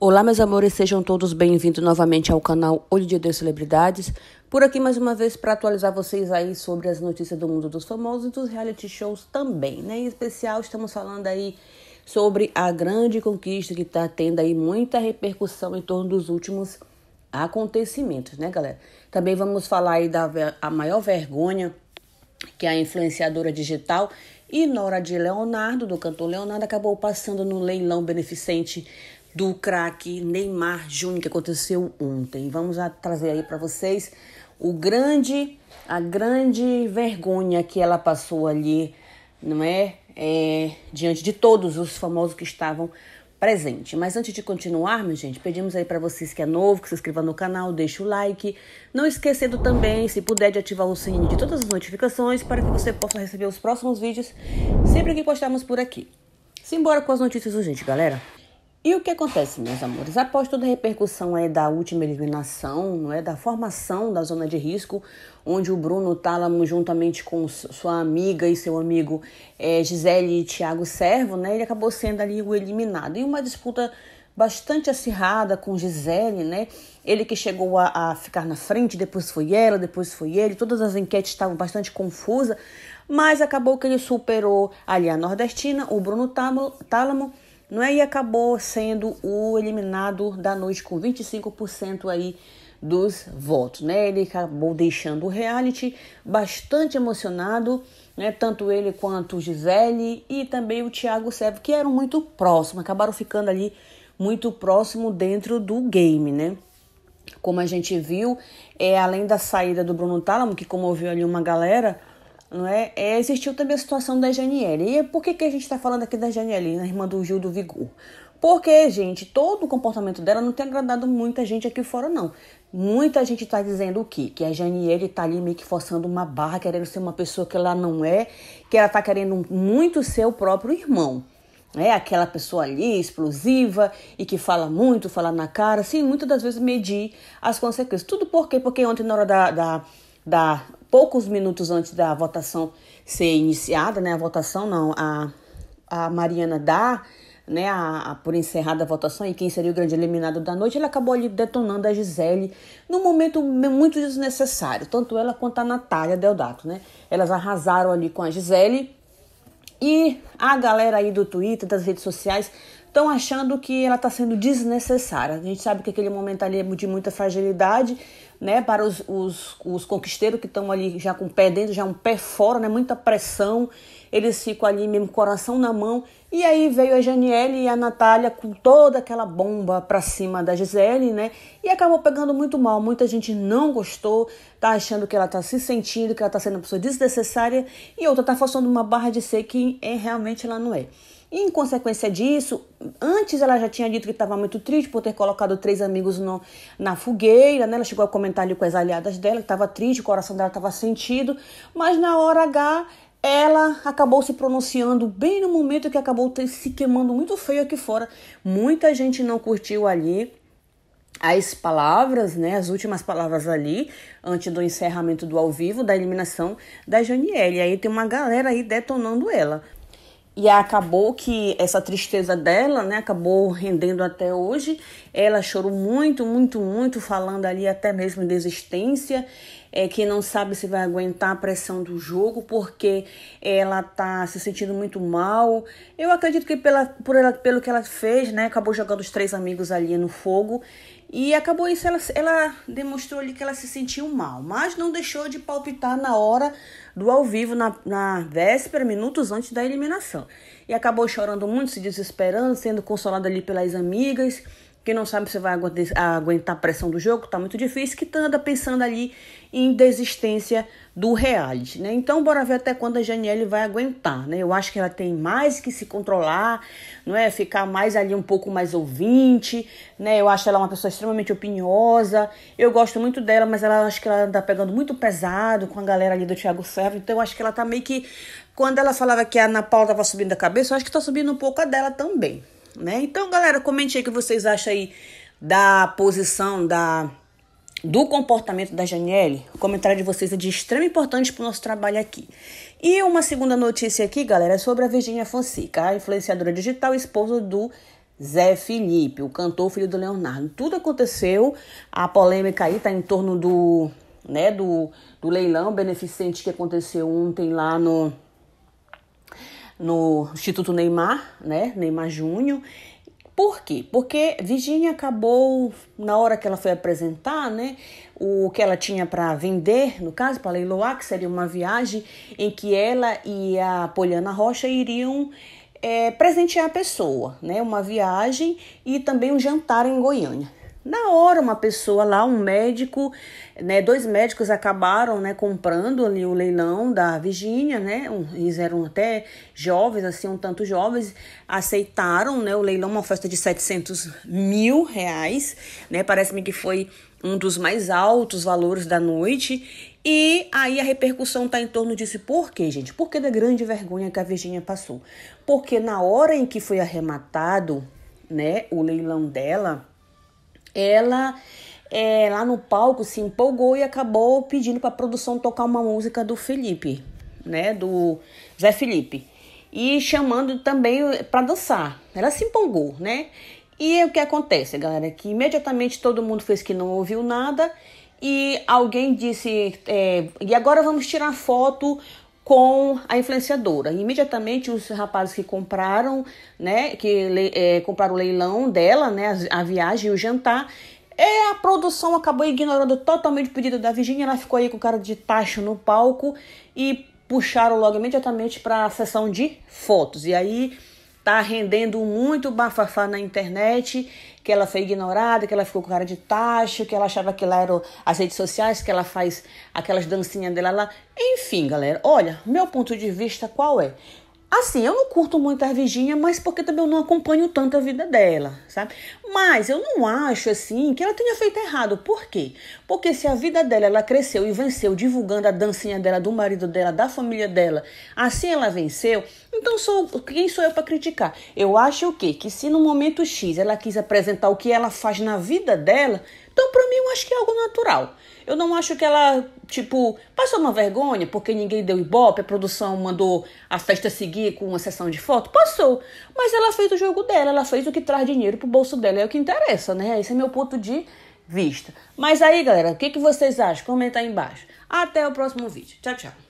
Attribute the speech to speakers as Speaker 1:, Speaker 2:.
Speaker 1: Olá, meus amores, sejam todos bem-vindos novamente ao canal Olho de Deus Celebridades. Por aqui mais uma vez para atualizar vocês aí sobre as notícias do mundo dos famosos e dos reality shows também, né? Em especial estamos falando aí sobre a grande conquista que está tendo aí muita repercussão em torno dos últimos acontecimentos, né, galera? Também vamos falar aí da a maior vergonha que a influenciadora digital e Nora de Leonardo, do cantor Leonardo, acabou passando no leilão beneficente do craque Neymar Júnior que aconteceu ontem. Vamos trazer aí para vocês o grande a grande vergonha que ela passou ali, não é? é diante de todos os famosos que estavam presentes. Mas antes de continuar, minha gente, pedimos aí para vocês que é novo, que se inscreva no canal, deixe o like, não esquecendo também, se puder, de ativar o sininho de todas as notificações para que você possa receber os próximos vídeos sempre que postarmos por aqui. Simbora com as notícias urgentes, galera. E o que acontece, meus amores? Após toda a repercussão é da última eliminação, não é? da formação da zona de risco, onde o Bruno Tálamo, juntamente com sua amiga e seu amigo é, Gisele e Thiago Servo, né? ele acabou sendo ali o eliminado. E uma disputa bastante acirrada com Gisele, né? Ele que chegou a, a, ficar na frente, depois foi ela, depois foi ele. Todas as enquetes estavam bastante confusas, mas acabou que ele superou ali a Nordestina, o Bruno Tálamo não é? E acabou sendo o eliminado da noite com 25% aí dos votos, né? Ele acabou deixando o reality bastante emocionado, né? Tanto ele quanto Gisele e também o Thiago Servo, que eram muito próximos, acabaram ficando ali muito próximo dentro do game, né? Como a gente viu, é além da saída do Bruno Talamo que comoveu ali uma galera, não é? é? existiu também a situação da Janiele. E por que, que a gente está falando aqui da Janiele, na irmã do Gil do Vigor? Porque, gente, todo o comportamento dela não tem agradado muita gente aqui fora, não. Muita gente está dizendo o quê? Que a Janiele está ali meio que forçando uma barra, querendo ser uma pessoa que ela não é, que ela está querendo muito ser o próprio irmão. É aquela pessoa ali, explosiva e que fala muito, fala na cara, sim muitas das vezes medir as consequências. Tudo por quê? Porque ontem, na hora da, da, da poucos minutos antes da votação ser iniciada, né? A votação não, a, a Mariana dá né, a, a, por encerrada a votação e quem seria o grande eliminado da noite, Ela acabou ali detonando a Gisele num momento muito desnecessário, tanto ela quanto a Natália Deodato, né? Elas arrasaram ali com a Gisele e a galera aí do Twitter, das redes sociais, estão achando que ela está sendo desnecessária. A gente sabe que aquele momento ali é de muita fragilidade, né? Para os, os, os conquisteiros que estão ali já com o pé dentro, já um pé fora, né? Muita pressão. Eles ficam ali mesmo, coração na mão. E aí veio a Janiele e a Natália com toda aquela bomba pra cima da Gisele, né? E acabou pegando muito mal. Muita gente não gostou, tá achando que ela tá se sentindo, que ela tá sendo uma pessoa desnecessária. E outra tá forçando uma barra de ser que é, realmente ela não é. E, em consequência disso, antes ela já tinha dito que estava muito triste por ter colocado três amigos no, na fogueira, né? Ela chegou a comentar ali com as aliadas dela que estava triste, o coração dela estava sentido, mas na hora H ela acabou se pronunciando bem no momento que acabou se queimando muito feio aqui fora. Muita gente não curtiu ali as palavras, né, as últimas palavras ali, antes do encerramento do ao vivo, da eliminação da Janiele. Aí tem uma galera aí detonando ela. E acabou que essa tristeza dela, né, acabou rendendo até hoje. Ela chorou muito, muito, muito, falando ali até mesmo de existência, é, que não sabe se vai aguentar a pressão do jogo, porque ela tá se sentindo muito mal. Eu acredito que pela, por ela, pelo que ela fez, né, acabou jogando os três amigos ali no fogo. E acabou isso, ela, ela demonstrou ali que ela se sentiu mal, mas não deixou de palpitar na hora do ao vivo, na, na véspera, minutos antes da eliminação. E acabou chorando muito, se desesperando, sendo consolada ali pelas amigas que não sabe se vai aguentar a pressão do jogo, tá muito difícil, que tá anda pensando ali em desistência do reality, né? Então, bora ver até quando a Janiele vai aguentar, né? Eu acho que ela tem mais que se controlar, não é? Ficar mais ali um pouco mais ouvinte, né? Eu acho ela uma pessoa extremamente opiniosa. Eu gosto muito dela, mas ela acho que ela anda pegando muito pesado com a galera ali do Thiago Ferro. Então, eu acho que ela tá meio que quando ela falava que a Ana Paula tava subindo a cabeça, eu acho que tá subindo um pouco a dela também né? Então, galera, comente aí o que vocês acham aí da posição da do comportamento da Janiele. O comentário de vocês é de extrema importância para o nosso trabalho aqui. E uma segunda notícia aqui, galera, é sobre a Virginia Fonseca, a influenciadora digital, esposa do Zé Felipe, o cantor filho do Leonardo. Tudo aconteceu, a polêmica aí tá em torno do, né, do, do leilão beneficente que aconteceu ontem lá no no Instituto Neymar, né? Neymar Júnior. Por quê? Porque Virginia acabou, na hora que ela foi apresentar, né, o que ela tinha para vender, no caso, para leiloar, que seria uma viagem em que ela e a Poliana Rocha iriam é, presentear a pessoa, né, uma viagem e também um jantar em Goiânia. Na hora, uma pessoa lá, um médico, né, dois médicos acabaram, né, comprando ali o leilão da Virgínia, né, um, eles eram até jovens, assim, um tanto jovens, aceitaram, né, o leilão, uma festa de 700 mil reais, né, parece-me que foi um dos mais altos valores da noite, e aí a repercussão está em torno disso. Por quê, gente? Por que da grande vergonha que a Virgínia passou? Porque na hora em que foi arrematado, né, o leilão dela ela é, lá no palco se empolgou e acabou pedindo para a produção tocar uma música do Felipe, né? Do Zé Felipe. E chamando também para dançar. Ela se empolgou, né? E o que acontece, galera? Que imediatamente todo mundo fez que não ouviu nada e alguém disse: é, e agora vamos tirar foto com a influenciadora. Imediatamente os rapazes que compraram, né, que é, compraram o leilão dela, né, a, a viagem e o jantar, é, a produção acabou ignorando totalmente o pedido da Virginia, ela ficou aí com o cara de tacho no palco e puxaram logo imediatamente para a sessão de fotos. E aí Tá rendendo muito bafafá na internet, que ela foi ignorada, que ela ficou com cara de tacho, que ela achava que lá eram as redes sociais, que ela faz aquelas dancinhas dela lá. Enfim, galera, olha, meu ponto de vista qual é? Assim, eu não curto muito a Virgínia, mas porque também eu não acompanho tanto a vida dela, sabe? Mas eu não acho, assim, que ela tenha feito errado. Por quê? Porque se a vida dela, ela cresceu e venceu divulgando a dancinha dela, do marido dela, da família dela, assim ela venceu, então sou, quem sou eu para criticar? Eu acho o quê? Que se no momento X ela quis apresentar o que ela faz na vida dela, então para mim eu acho que é algo natural. Eu não acho que ela, tipo, passou uma vergonha porque ninguém deu ibope, a produção mandou a festa seguir com uma sessão de foto. Passou. Mas ela fez o jogo dela, ela fez o que traz dinheiro pro bolso dela, é o que interessa, né? Esse é meu ponto de vista. Mas aí, galera, o que, que vocês acham? Comenta aí embaixo. Até o próximo vídeo. Tchau, tchau.